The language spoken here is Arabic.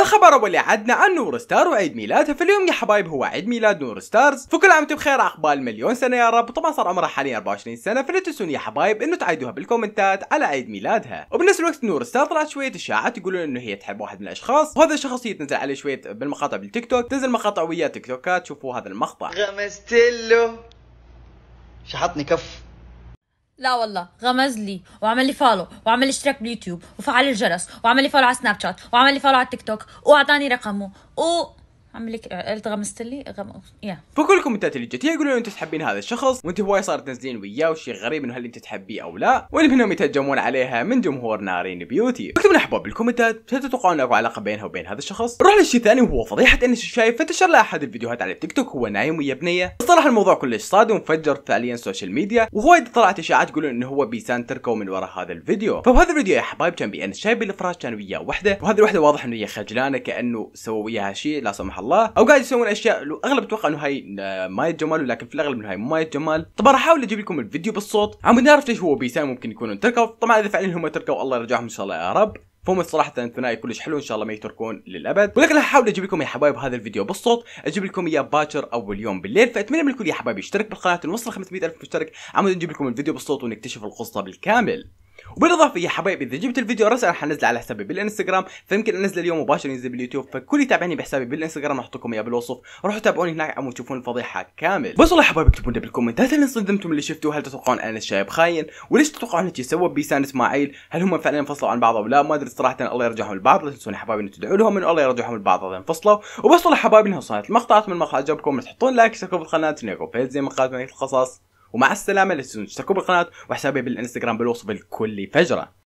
الخبر ابو اللي عدنا عن نور ستار وعيد ميلادها فاليوم يا حبايب هو عيد ميلاد نور ستارز فكل عام وانتم بخير عقبال مليون سنه يا رب طبعا صار عمرها حاليا 24 سنه فلا تنسون يا حبايب انه تعيدوها بالكومنتات على عيد ميلادها وبنفس الوقت نور ستار طلعت شويه اشاعات يقولون انه هي تحب واحد من الاشخاص وهذا الشخص يتنزل عليه شويه بالمقاطع بالتيك توك تنزل مقاطع ويا تيك توكات شوفوا هذا المقطع غمست له شحطني كف لا والله غمز لي وعمل لي فولو وعمل لي اشتراك باليوتيوب وفعل الجرس وعمل لي فولو على سناب شات وعمل لي فولو على التيك توك واعطاني رقمه و عملك قلت غمست لي غم... يا فكل الكومنتات اللي جت يقولون انت تحبين هذا الشخص وانت هواي صار تنزلين وياه وشي غريب انه هل انت تحبيه او لا واللي منهم يتهجمون عليها من جمهور نارين بيوتي اكتبوا لنا احباب بالكومنتات هل تتوقعون اكو علاقه بينها وبين هذا الشخص نروح للشيء الثاني وهو فضيحه انس الشايب فانتشر له احد الفيديوهات على التيك توك وهو نايم ويا بنيه الصراحه الموضوع كلش صادم وانفجر فعليا السوشيال ميديا وهو طلعت اشاعات تقولون انه هو بيسان تركه من وراء هذا الفيديو فبهذا الفيديو يا حبايب كان بي انس الشايب بالفراش كان وياه وحده وهذه الوحده واضح انه هي خجلانه كانه سووا وياها شيء لا سمح الله او قاعد يسوون اشياء اغلب اتوقع انه هاي ماية جمال ولكن في الاغلب انه هاي ما ماية جمال طبعا احاول اجيب لكم الفيديو بالصوت عم نعرف ليش هو بيساوي ممكن يكونوا تركوا طبعا اذا فعلا هم تركوا الله يرجعهم ان شاء الله يا رب فهم صراحة ثنائي كلش حلو ان شاء الله ما يتركون للابد ولكن راح احاول اجيب لكم يا حبايب هذا الفيديو بالصوت اجيب لكم اياه باكر اول يوم بالليل فاتمنى من الكل يا حبايب يشترك بالقناة نوصل 500 الف مشترك عمود نجيب لكم الفيديو بالصوت ونكتشف القصة بالكامل وبالاضافه يا حبايبي اذا جبت الفيديو رسل راح انزله على حسابي بالانستغرام فيمكن انزله اليوم مباشره ينزل باليوتيوب فكل يتابعني بحسابي بالانستغرام راح احطكم اياه بالوصف روحوا تابعوني هناك عم تشوفون الفضيحه كامل بس والله حبايبي اكتبوا لي بالكومنتات اللي انصدمتم اللي شفتوه هل تتوقعون ان الشايب خاين وليش تتوقعون هيك سوى بيسان اسماعيل هل هم فعلا انفصلوا عن بعض او لا ما ادري صراحه الله يرجعهم لبعض لا تنسون يا حبايبي تدعوا لهم ان الله يرجعهم لبعض اذا انفصلوا وبس والله حبايبي انها وصلت المقطع اتمنى المقطع عجبكم تحطون لايك تشتركوا بالقناه تنيرو زي ما قالت القصص ومع السلامه لا تنسوا تشتركوا بالقناه وحسابي بالانستغرام بالوصف الكلي فجره